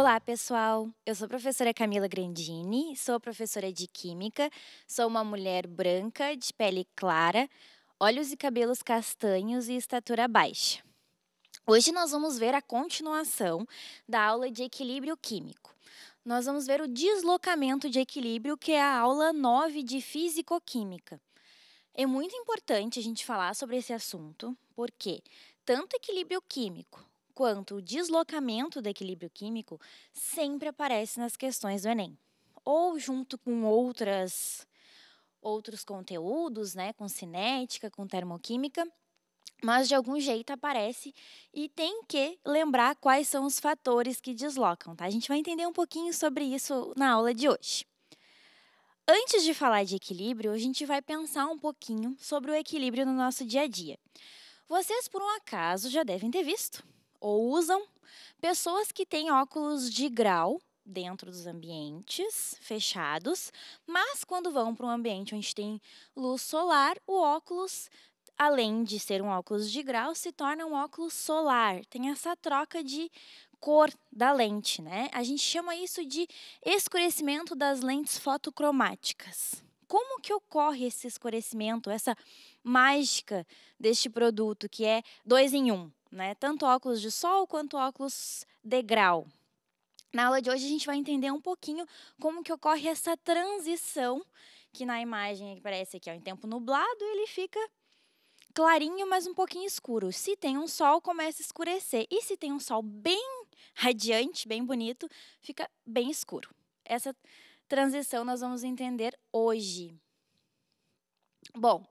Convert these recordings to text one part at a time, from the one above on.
Olá, pessoal. Eu sou a professora Camila Grandini, sou professora de Química, sou uma mulher branca, de pele clara, olhos e cabelos castanhos e estatura baixa. Hoje nós vamos ver a continuação da aula de equilíbrio químico. Nós vamos ver o deslocamento de equilíbrio, que é a aula 9 de Físico-Química. É muito importante a gente falar sobre esse assunto, porque tanto equilíbrio químico quanto o deslocamento do equilíbrio químico sempre aparece nas questões do Enem, ou junto com outras outros conteúdos, né, com cinética, com termoquímica, mas de algum jeito aparece e tem que lembrar quais são os fatores que deslocam, tá? A gente vai entender um pouquinho sobre isso na aula de hoje. Antes de falar de equilíbrio, a gente vai pensar um pouquinho sobre o equilíbrio no nosso dia a dia. Vocês, por um acaso, já devem ter visto ou usam, pessoas que têm óculos de grau dentro dos ambientes fechados, mas quando vão para um ambiente onde tem luz solar, o óculos além de ser um óculos de grau, se torna um óculos solar. Tem essa troca de cor da lente, né? A gente chama isso de escurecimento das lentes fotocromáticas. Como que ocorre esse escurecimento, essa mágica deste produto que é dois em um? né? Tanto óculos de sol quanto óculos de grau. Na aula de hoje a gente vai entender um pouquinho como que ocorre essa transição que na imagem parece aqui, ó, é em tempo nublado, ele fica clarinho, mas um pouquinho escuro. Se tem um sol, começa a escurecer. E se tem um sol bem radiante, bem bonito, fica bem escuro. Essa transição nós vamos entender hoje. Bom,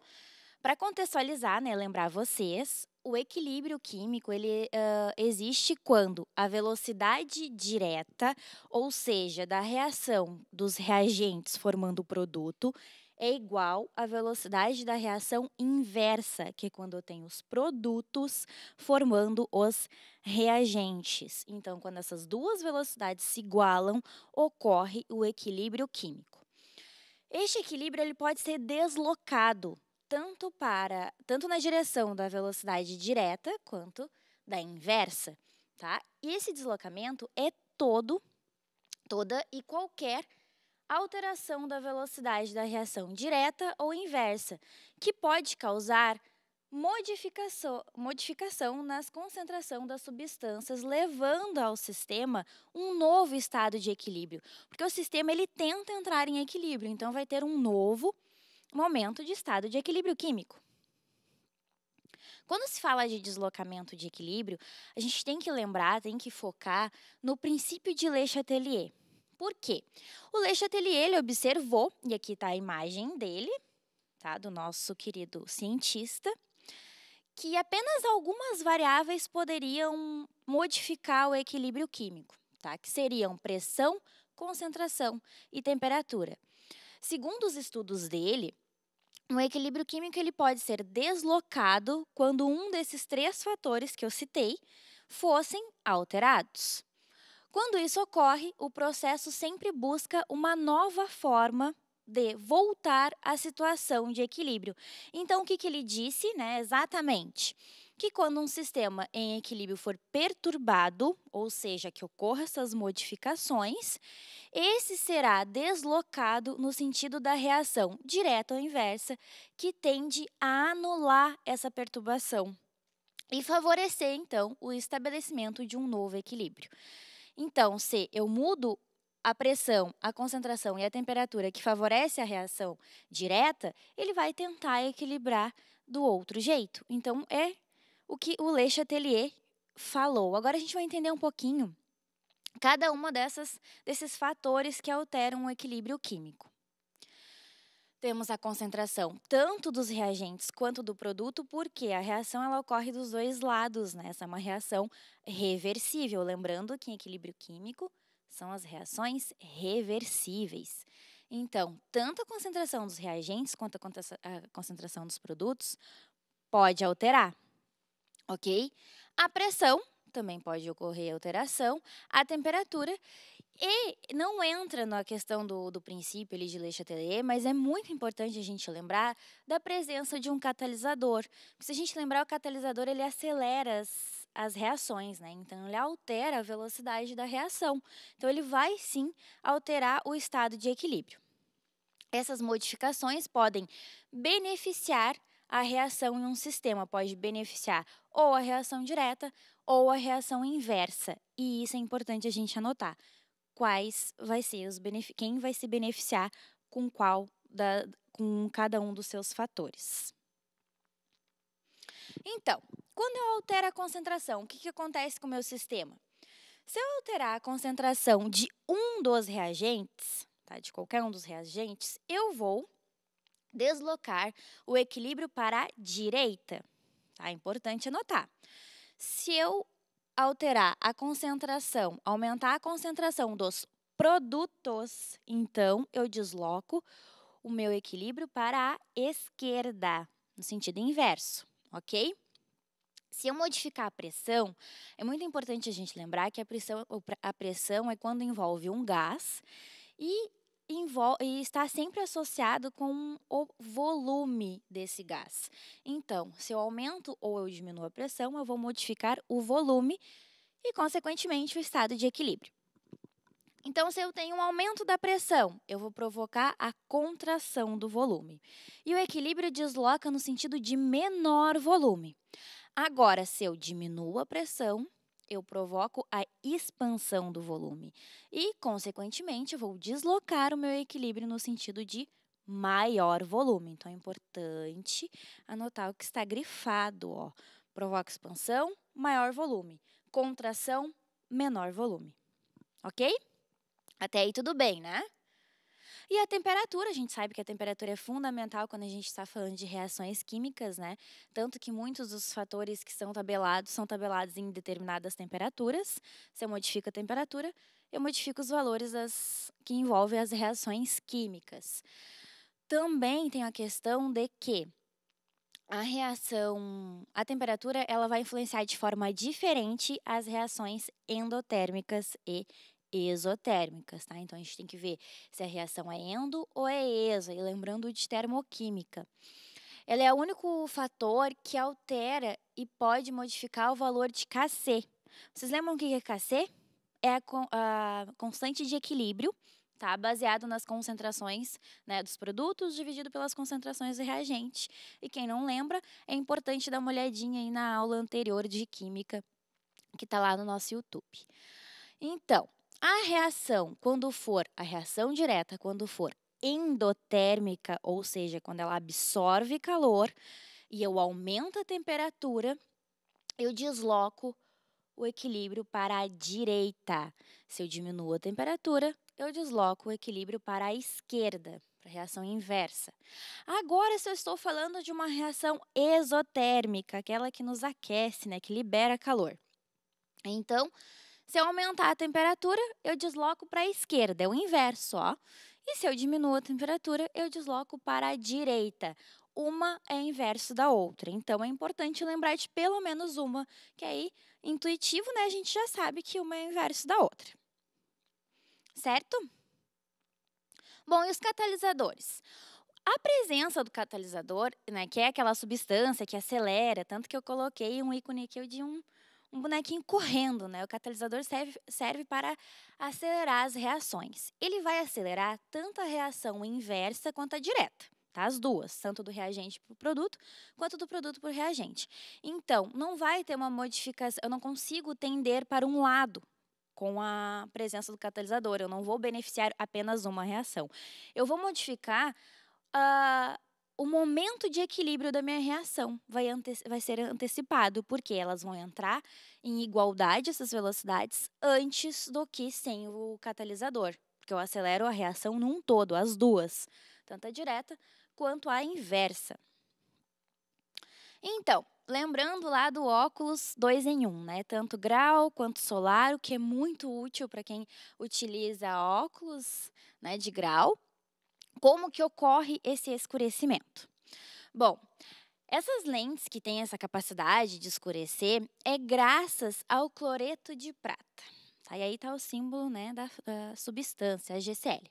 para contextualizar, né, lembrar vocês, o equilíbrio químico ele uh, existe quando a velocidade direta, ou seja, da reação dos reagentes formando o produto, é igual à velocidade da reação inversa, que é quando eu tenho os produtos formando os reagentes. Então, quando essas duas velocidades se igualam, ocorre o equilíbrio químico. Este equilíbrio ele pode ser deslocado tanto para tanto na direção da velocidade direta quanto da inversa, tá? E esse deslocamento é todo toda e qualquer alteração da velocidade da reação direta ou inversa, que pode causar modificação, modificação nas concentração das substâncias, levando ao sistema um novo estado de equilíbrio, porque o sistema ele tenta entrar em equilíbrio, então vai ter um novo momento de estado de equilíbrio químico. Quando se fala de deslocamento de equilíbrio, a gente tem que lembrar, tem que focar no princípio de Le Chatelier. Por quê? O Le Chatelier ele observou, e aqui está a imagem dele, tá, do nosso querido cientista, que apenas algumas variáveis poderiam modificar o equilíbrio químico, tá, que seriam pressão, concentração e temperatura. Segundo os estudos dele, o equilíbrio químico ele pode ser deslocado quando um desses três fatores que eu citei fossem alterados. Quando isso ocorre, o processo sempre busca uma nova forma de voltar à situação de equilíbrio. Então, o que, que ele disse né, exatamente? que quando um sistema em equilíbrio for perturbado, ou seja, que ocorra essas modificações, esse será deslocado no sentido da reação direta ou inversa, que tende a anular essa perturbação e favorecer, então, o estabelecimento de um novo equilíbrio. Então, se eu mudo a pressão, a concentração e a temperatura que favorece a reação direta, ele vai tentar equilibrar do outro jeito. Então, é o que o Le Chatelier falou. Agora a gente vai entender um pouquinho cada uma dessas desses fatores que alteram o equilíbrio químico. Temos a concentração tanto dos reagentes quanto do produto, porque a reação ela ocorre dos dois lados, né? Essa é uma reação reversível, lembrando que em equilíbrio químico são as reações reversíveis. Então, tanto a concentração dos reagentes quanto a concentração dos produtos pode alterar ok? A pressão, também pode ocorrer alteração, a temperatura, e não entra na questão do, do princípio ali de Le Chatelier, mas é muito importante a gente lembrar da presença de um catalisador. se a gente lembrar, o catalisador ele acelera as, as reações, né? Então ele altera a velocidade da reação. Então ele vai sim alterar o estado de equilíbrio. Essas modificações podem beneficiar a reação em um sistema, pode beneficiar ou a reação direta ou a reação inversa. E isso é importante a gente anotar. Quais vai ser os quem vai se beneficiar com qual da, com cada um dos seus fatores. Então, quando eu altero a concentração, o que, que acontece com o meu sistema? Se eu alterar a concentração de um dos reagentes, tá, de qualquer um dos reagentes, eu vou deslocar o equilíbrio para a direita. Tá? É importante anotar. Se eu alterar a concentração, aumentar a concentração dos produtos, então eu desloco o meu equilíbrio para a esquerda, no sentido inverso, ok? Se eu modificar a pressão, é muito importante a gente lembrar que a pressão, a pressão é quando envolve um gás e e está sempre associado com o volume desse gás. Então, se eu aumento ou eu diminuo a pressão, eu vou modificar o volume e, consequentemente, o estado de equilíbrio. Então, se eu tenho um aumento da pressão, eu vou provocar a contração do volume. E o equilíbrio desloca no sentido de menor volume. Agora, se eu diminuo a pressão, eu provoco a expansão do volume e, consequentemente, vou deslocar o meu equilíbrio no sentido de maior volume. Então é importante anotar o que está grifado, ó. Provoca expansão, maior volume. Contração, menor volume. OK? Até aí tudo bem, né? E a temperatura, a gente sabe que a temperatura é fundamental quando a gente está falando de reações químicas, né? Tanto que muitos dos fatores que são tabelados são tabelados em determinadas temperaturas. Se eu modifico a temperatura, eu modifico os valores das, que envolvem as reações químicas. Também tem a questão de que a reação, a temperatura, ela vai influenciar de forma diferente as reações endotérmicas e exotérmicas, tá? Então a gente tem que ver se a reação é endo ou é exa. e lembrando de termoquímica. Ela é o único fator que altera e pode modificar o valor de Kc. Vocês lembram o que é Kc? É a, constante de equilíbrio, tá? Baseado nas concentrações né, dos produtos dividido pelas concentrações do reagente. E quem não lembra, é importante dar uma olhadinha aí na aula anterior de química que está lá no nosso YouTube. Então, a reação, quando for a reação direta, quando for endotérmica, ou seja, quando ela absorve calor e eu aumento a temperatura, eu desloco o equilíbrio para a direita. Se eu diminuo a temperatura, eu desloco o equilíbrio para a esquerda, para a reação inversa. Agora, se eu estou falando de uma reação exotérmica, aquela que nos aquece, né, que libera calor. Então, se eu aumentar a temperatura, eu desloco para a esquerda, é o inverso, ó. E se eu diminuo a temperatura, eu desloco para a direita. Uma é inverso da outra. Então é importante lembrar de pelo menos uma, que aí intuitivo, né, a gente já sabe que uma é inverso da outra. Certo? Bom, e os catalisadores? A presença do catalisador, né, que é aquela substância que acelera, tanto que eu coloquei um ícone aqui de um um bonequinho correndo, né? O catalisador serve, serve para acelerar as reações. Ele vai acelerar tanto a reação inversa quanto a direta. Tá? As duas, tanto do reagente para o produto, quanto do produto para o reagente. Então, não vai ter uma modificação, eu não consigo tender para um lado com a presença do catalisador, eu não vou beneficiar apenas uma reação. Eu vou modificar uh, o momento de equilíbrio da minha reação vai, vai ser antecipado, porque elas vão entrar em igualdade, essas velocidades, antes do que sem o catalisador. Porque eu acelero a reação num todo, as duas, tanto a direta quanto a inversa. Então, lembrando lá do óculos dois em um, né? Tanto grau quanto solar, o que é muito útil para quem utiliza óculos né, de grau. Como que ocorre esse escurecimento? Bom, essas lentes que têm essa capacidade de escurecer é graças ao cloreto de prata. Tá? E aí está o símbolo né, da, da, substância, a GCl.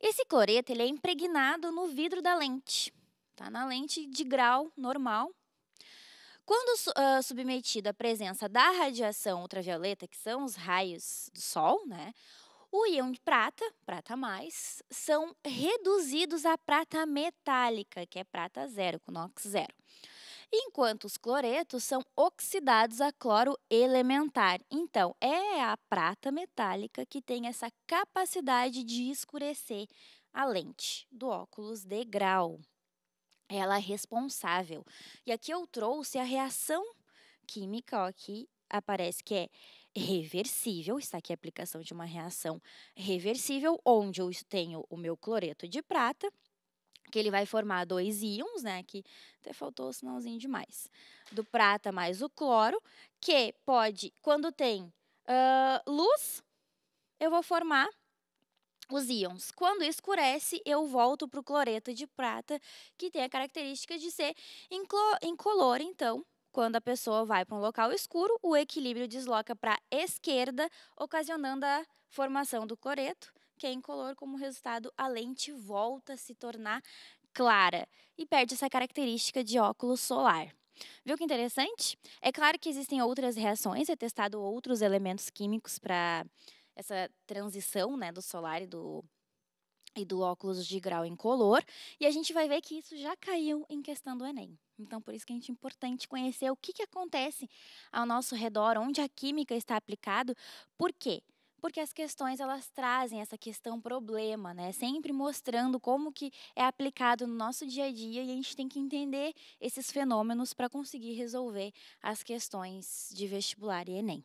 Esse cloreto ele é impregnado no vidro da lente, tá? na lente de grau normal. Quando uh, ah, submetido à presença da radiação ultravioleta, que são os raios do Sol, né, o íon de prata, prata mais, são reduzidos à prata metálica, que é prata zero, com NOx zero. Enquanto os cloretos são oxidados a cloro elementar. Então, é a prata metálica que tem essa capacidade de escurecer a lente do óculos de grau. Ela é responsável. E aqui eu trouxe a reação química, ó, aqui aparece que é reversível, está aqui a aplicação de uma reação reversível, onde eu tenho o meu cloreto de prata, que ele vai formar dois íons, né? Que até faltou o sinalzinho demais. Do prata mais o cloro, que pode, quando tem uh, luz, eu vou formar os íons. Quando escurece, eu volto para o cloreto de prata, que tem a característica de ser incolor, então, quando a pessoa vai para um local escuro, o equilíbrio desloca para a esquerda, ocasionando a formação do cloreto, que é incolor. Como resultado, a lente volta a se tornar clara e perde essa característica de óculos solar. Viu que interessante? É claro que existem outras reações, é testado outros elementos químicos para essa transição né, do solar e do e do óculos de grau incolor, e a gente vai ver que isso já caiu em questão do Enem. Então, por isso que é importante conhecer o que, que acontece ao nosso redor, onde a química está aplicada, por quê? Porque as questões elas trazem essa questão problema, né? Sempre mostrando como que é aplicado no nosso dia a dia e a gente tem que entender esses fenômenos para conseguir resolver as questões de vestibular e Enem.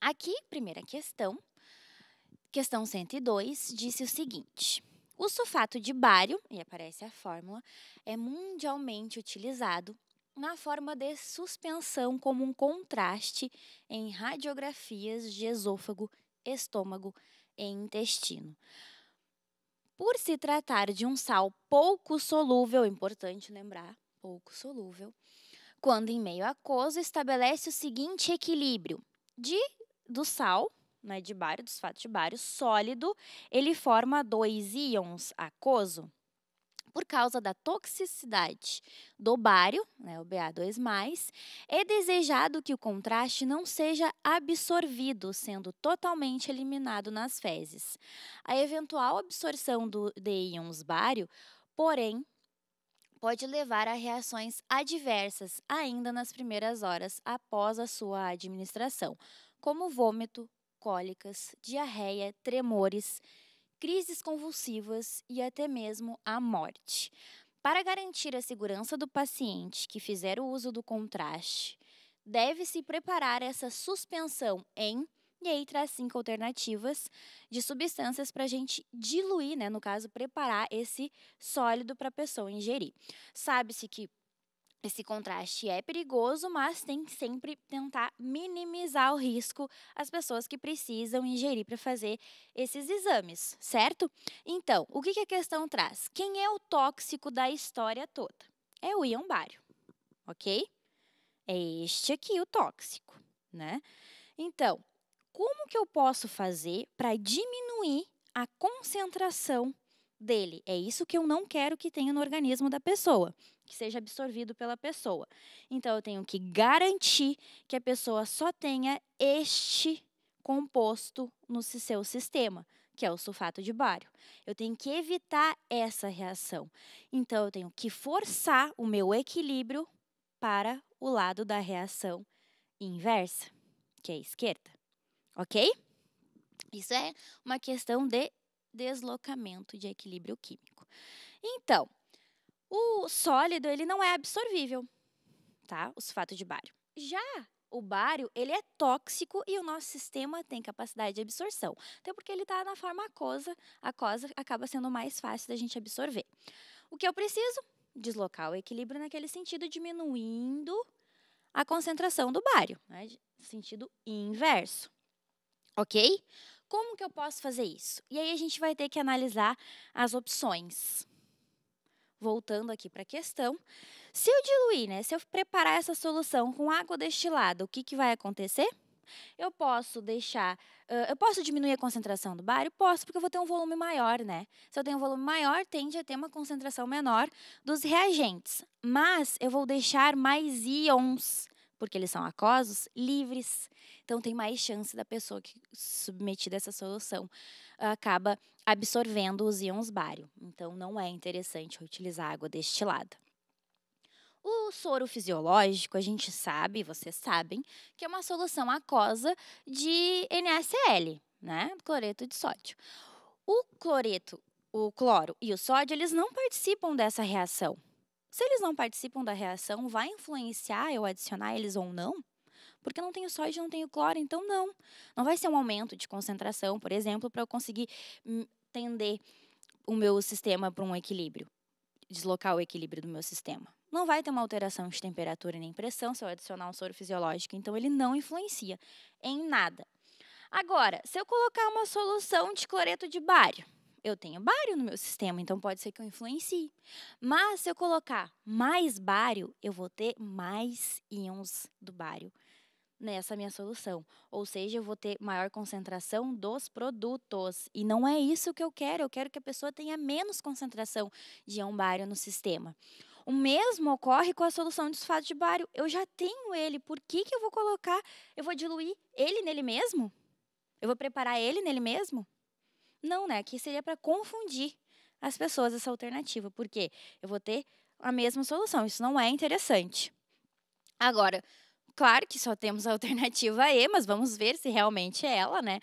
Aqui, primeira questão, Questão 102 disse o seguinte: o sulfato de bário, e aparece a fórmula, é mundialmente utilizado na forma de suspensão como um contraste em radiografias de esôfago, estômago e intestino. Por se tratar de um sal pouco solúvel, importante lembrar, pouco solúvel, quando em meio aquoso estabelece o seguinte equilíbrio de do sal né, de bário, dos fatos de bário, sólido, ele forma dois íons aquoso por causa da toxicidade do bário, né, o Ba2+, é desejado que o contraste não seja absorvido, sendo totalmente eliminado nas fezes. A eventual absorção do, de íons bário, porém, pode levar a reações adversas ainda nas primeiras horas após a sua administração, como vômito, cólicas, diarreia, tremores, crises convulsivas e até mesmo a morte. Para garantir a segurança do paciente que fizer o uso do contraste, deve-se preparar essa suspensão em e aí traz cinco alternativas de substâncias para a gente diluir, né? No caso, preparar esse sólido para a pessoa ingerir. Sabe-se que esse contraste é perigoso, mas tem que sempre tentar minimizar o risco às pessoas que precisam ingerir para fazer esses exames, certo? Então, o que, que a questão traz? Quem é o tóxico da história toda? É o íon bário, ok? É este aqui o tóxico, né? Então, como que eu posso fazer para diminuir a concentração dele? É isso que eu não quero que tenha no organismo da pessoa que seja absorvido pela pessoa. Então, eu tenho que garantir que a pessoa só tenha este composto no seu sistema, que é o sulfato de bário. Eu tenho que evitar essa reação. Então, eu tenho que forçar o meu equilíbrio para o lado da reação inversa, que é a esquerda. Ok? Isso é uma questão de deslocamento de equilíbrio químico. Então, o sólido, ele não é absorvível, tá? O sulfato de bário. Já o bário, ele é tóxico e o nosso sistema tem capacidade de absorção. Até porque ele está na forma aquosa, a aquosa acaba sendo mais fácil da gente absorver. O que eu preciso? Deslocar o equilíbrio naquele sentido, diminuindo a concentração do bário, né? sentido inverso. Ok? Como que eu posso fazer isso? E aí a gente vai ter que analisar as opções voltando aqui para a questão, se eu diluir, né, se eu preparar essa solução com água destilada, o que, que vai acontecer? Eu posso deixar, uh, eu posso diminuir a concentração do bário? Posso, porque eu vou ter um volume maior, né? Se eu tenho um volume maior, tende a ter uma concentração menor dos reagentes. Mas eu vou deixar mais íons porque eles são aquosos, livres. Então tem mais chance da pessoa que submetida a essa solução acaba absorvendo os íons bário. Então não é interessante utilizar água destilada. O soro fisiológico, a gente sabe, vocês sabem, que é uma solução aquosa de NaCl, né? Cloreto de sódio. O cloreto, o cloro e o sódio, eles não participam dessa reação. Se eles não participam da reação, vai influenciar eu adicionar eles ou não? Porque eu não tenho sódio, não tenho cloro, então não. Não vai ser um aumento de concentração, por exemplo, para eu conseguir tender o meu sistema para um equilíbrio, deslocar o equilíbrio do meu sistema. Não vai ter uma alteração de temperatura nem pressão se eu adicionar um soro fisiológico, então ele não influencia em nada. Agora, se eu colocar uma solução de cloreto de bário, eu tenho bário no meu sistema, então pode ser que eu influencie. Mas se eu colocar mais bário, eu vou ter mais íons do bário nessa minha solução. Ou seja, eu vou ter maior concentração dos produtos. E não é isso que eu quero. Eu quero que a pessoa tenha menos concentração de íon bário no sistema. O mesmo ocorre com a solução de sulfato de bário. Eu já tenho ele. Por que, que eu vou colocar? Eu vou diluir ele nele mesmo? Eu vou preparar ele nele mesmo? Não, né? Aqui seria para confundir as pessoas essa alternativa, porque eu vou ter a mesma solução. Isso não é interessante. Agora, claro que só temos a alternativa E, mas vamos ver se realmente é ela, né?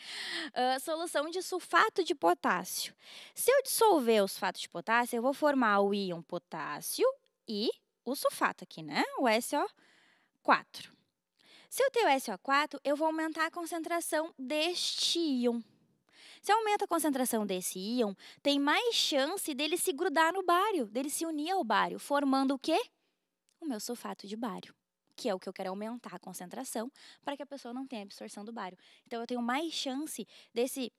Uh, solução de sulfato de potássio. Se eu dissolver o sulfato de potássio, eu vou formar o íon potássio e o sulfato aqui, né? O SO4. Se eu tenho SO4, eu vou aumentar a concentração deste íon. Se aumenta a concentração desse íon, tem mais chance dele se grudar no bário, dele se unir ao bário, formando o quê? O meu sulfato de bário, que é o que eu quero aumentar a concentração para que a pessoa não tenha absorção do bário. Então eu tenho mais chance desse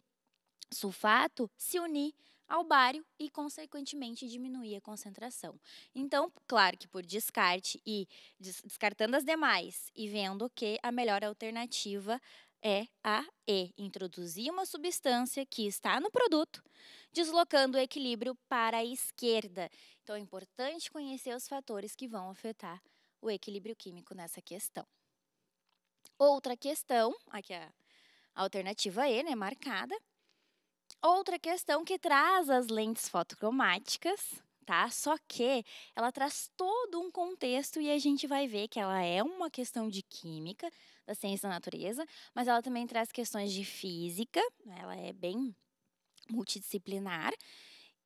sulfato se unir ao bário e, consequentemente, diminuir a concentração. Então, claro que por descarte e descartando as demais e vendo que a melhor alternativa é a E, introduzir uma substância que está no produto, deslocando o equilíbrio para a esquerda. Então é importante conhecer os fatores que vão afetar o equilíbrio químico nessa questão. Outra questão, aqui é a alternativa E, né, marcada. Outra questão que traz as lentes fotocromáticas tá? Só que ela traz todo um contexto e a gente vai ver que ela é uma questão de química, da ciência da natureza, mas ela também traz questões de física, né? ela é bem multidisciplinar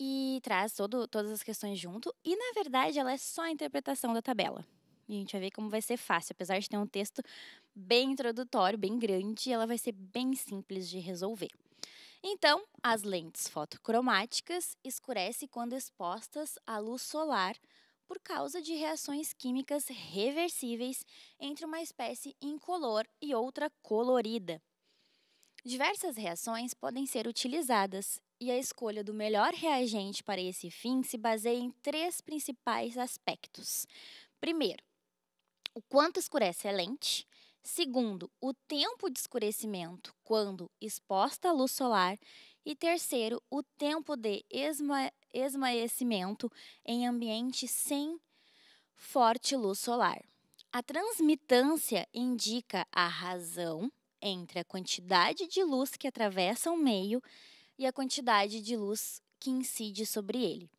e traz todo, todas as questões junto. E na verdade, ela é só a interpretação da tabela. E a gente vai ver como vai ser fácil, apesar de ter um texto bem introdutório, bem grande, ela vai ser bem simples de resolver. Então, as lentes fotocromáticas escurecem quando expostas à luz solar por causa de reações químicas reversíveis entre uma espécie incolor e outra colorida. Diversas reações podem ser utilizadas e a escolha do melhor reagente para esse fim se baseia em três principais aspectos. Primeiro, o quanto escurece a lente. Segundo, o tempo de escurecimento, quando exposta à luz solar. E terceiro, o tempo de esma esmaecimento em ambiente sem forte luz solar. A transmitância indica a razão entre a quantidade de luz que atravessa o meio e a quantidade de luz que incide sobre ele.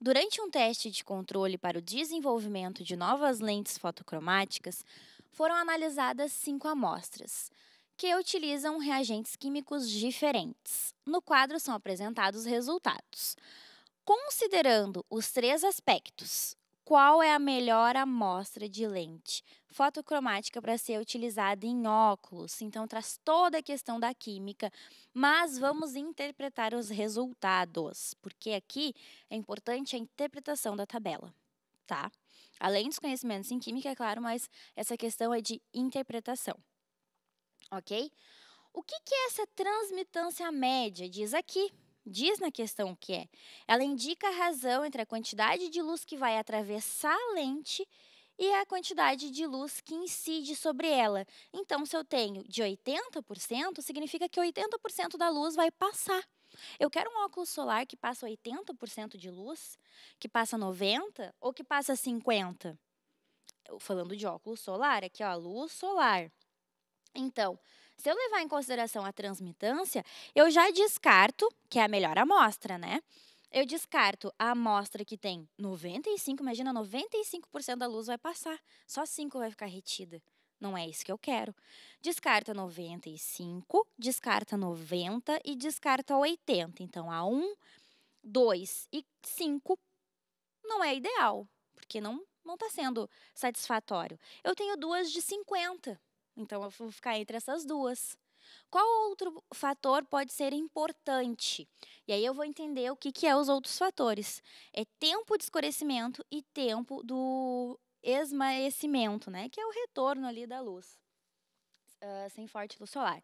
Durante um teste de controle para o desenvolvimento de novas lentes fotocromáticas, foram analisadas cinco amostras, que utilizam reagentes químicos diferentes. No quadro são apresentados os resultados. Considerando os três aspectos, qual é a melhor amostra de lente fotocromática para ser utilizada em óculos? Então, traz toda a questão da química, mas vamos interpretar os resultados, porque aqui é importante a interpretação da tabela, tá? Além dos conhecimentos em química, é claro, mas essa questão é de interpretação. Ok? O que, que é essa transmitância média? Diz aqui. Diz na questão o que é. Ela indica a razão entre a quantidade de luz que vai atravessar a lente e a quantidade de luz que incide sobre ela. Então, se eu tenho de 80%, significa que 80% da luz vai passar. Eu quero um óculos solar que passa 80% de luz, que passa 90% ou que passa 50%. Falando de óculos solar, aqui ó, luz solar. Então, se eu levar em consideração a transmitância, eu já descarto, que é a melhor amostra, né? Eu descarto a amostra que tem 95, imagina, 95% da luz vai passar, só 5 vai ficar retida. Não é isso que eu quero. Descarta 95, descarta 90 e descarta 80. Então, a 1, 2 e 5 não é ideal, porque não não está sendo satisfatório. Eu tenho duas de 50, então eu vou ficar entre essas duas. Qual outro fator pode ser importante? E aí eu vou entender o que, que é os outros fatores. É tempo de escurecimento e tempo do esmaecimento, né? Que é o retorno ali da luz, uh, sem forte luz solar.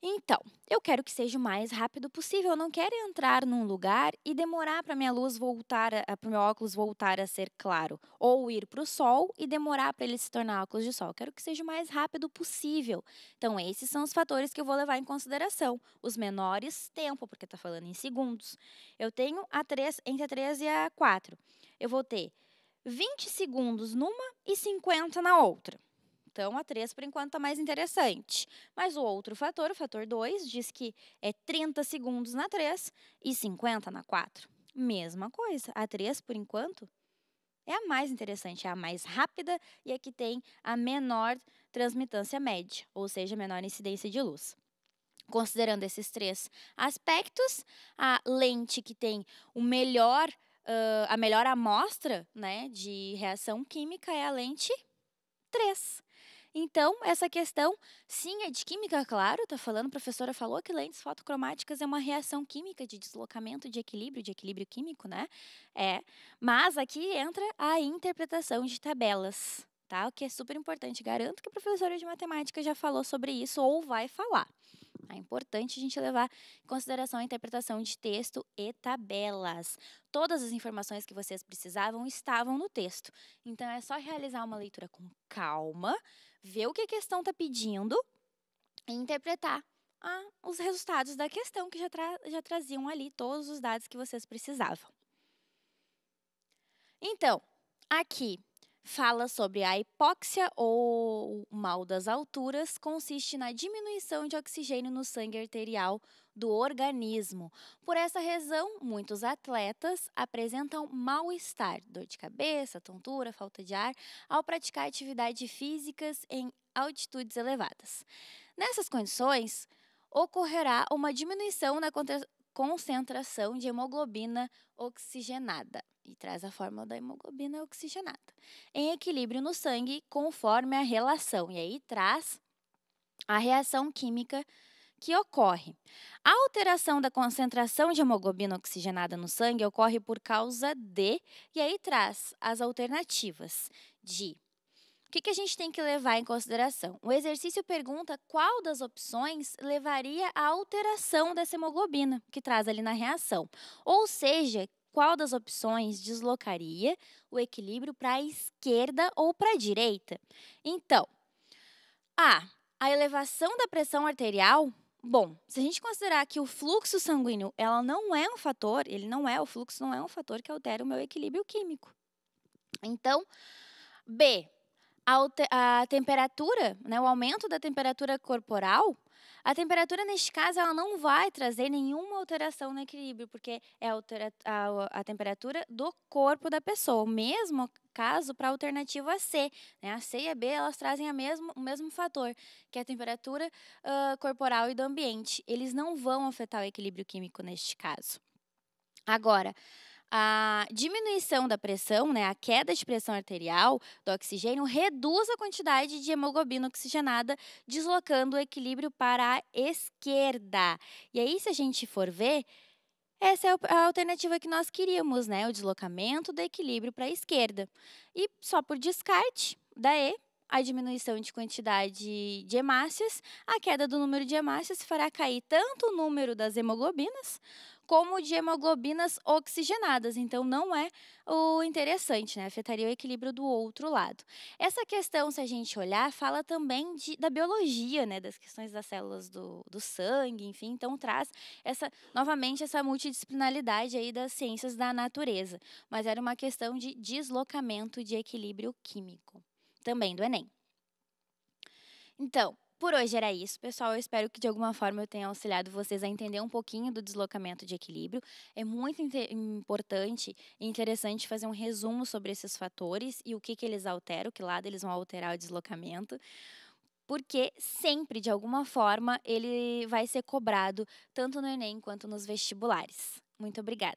Então, eu quero que seja o mais rápido possível. Eu não quero entrar num lugar e demorar para minha luz voltar, para o meu óculos voltar a ser claro, ou ir para o sol e demorar para ele se tornar óculos de sol. Eu quero que seja o mais rápido possível. Então, esses são os fatores que eu vou levar em consideração. Os menores tempo, porque está falando em segundos. Eu tenho a 3, entre a 3 e a 4. Eu vou ter 20 segundos numa e 50 na outra. Então, a 3 por enquanto está mais interessante. Mas o outro fator, o fator 2, diz que é 30 segundos na 3 e 50 na 4. Mesma coisa, a 3 por enquanto é a mais interessante, é a mais rápida e a que tem a menor transmitância média, ou seja, menor incidência de luz. Considerando esses três aspectos, a lente que tem o melhor uh, a melhor amostra né, de reação química é a lente 3. Então, essa questão, sim, é de química, claro, tá falando, a professora falou que lentes fotocromáticas é uma reação química de deslocamento de equilíbrio, de equilíbrio químico, né? É, mas aqui entra a interpretação de tabelas, tá? O que é super importante, garanto que a professora de matemática já falou sobre isso ou vai falar. É importante a gente levar em consideração a interpretação de texto e tabelas. Todas as informações que vocês precisavam estavam no texto. Então é só realizar uma leitura com calma, ver o que a questão está pedindo e interpretar ah, os resultados da questão que já, tra já traziam ali todos os dados que vocês precisavam. Então, aqui fala sobre a hipóxia ou mal das alturas, consiste na diminuição de oxigênio no sangue arterial do organismo. Por essa razão, muitos atletas apresentam mal-estar, dor de cabeça, tontura, falta de ar, ao praticar atividades físicas em altitudes elevadas. Nessas condições, ocorrerá uma diminuição na concentração de hemoglobina oxigenada e traz a fórmula da hemoglobina oxigenada em equilíbrio no sangue conforme a relação e aí traz a reação química que ocorre. A alteração da concentração de hemoglobina oxigenada no sangue ocorre por causa de, e aí traz as alternativas de o que, que a gente tem que levar em consideração? O exercício pergunta qual das opções levaria à alteração dessa hemoglobina que traz ali na reação. Ou seja, qual das opções deslocaria o equilíbrio para a esquerda ou para a direita? Então, A. A elevação da pressão arterial Bom, se a gente considerar que o fluxo sanguíneo ela não é um fator, ele não é, o fluxo não é um fator que altera o meu equilíbrio químico. Então, B, a temperatura, né, o aumento da temperatura corporal, a temperatura, neste caso, ela não vai trazer nenhuma alteração no equilíbrio, porque é a, a, a temperatura do corpo da pessoa. O mesmo caso para a alternativa C. Né? A C e a B elas trazem a mesmo, o mesmo fator, que é a temperatura uh, corporal e do ambiente. Eles não vão afetar o equilíbrio químico neste caso. Agora, a diminuição da pressão, né, a queda de pressão arterial do oxigênio reduz a quantidade de hemoglobina oxigenada, deslocando o equilíbrio para a esquerda. E aí, se a gente for ver, essa é a alternativa que nós queríamos, né? O deslocamento do equilíbrio para a esquerda. E só por descarte, da E, a diminuição de quantidade de hemácias, a queda do número de hemácias fará cair tanto o número das hemoglobinas como de hemoglobinas oxigenadas. Então, não é o interessante, né? Afetaria o equilíbrio do outro lado. Essa questão, se a gente olhar, fala também de, da biologia, né? Das questões das células do, do sangue, enfim. Então, traz essa, novamente essa multidisciplinaridade aí das ciências da natureza. Mas era uma questão de deslocamento de equilíbrio químico, também do Enem. Então, por hoje era isso, pessoal. Eu espero que de alguma forma eu tenha auxiliado vocês a entender um pouquinho do deslocamento de equilíbrio. É muito importante e interessante fazer um resumo sobre esses fatores e o que, que eles alteram, que lado eles vão alterar o deslocamento porque sempre, de alguma forma, ele vai ser cobrado, tanto no Enem quanto nos vestibulares. Muito obrigada.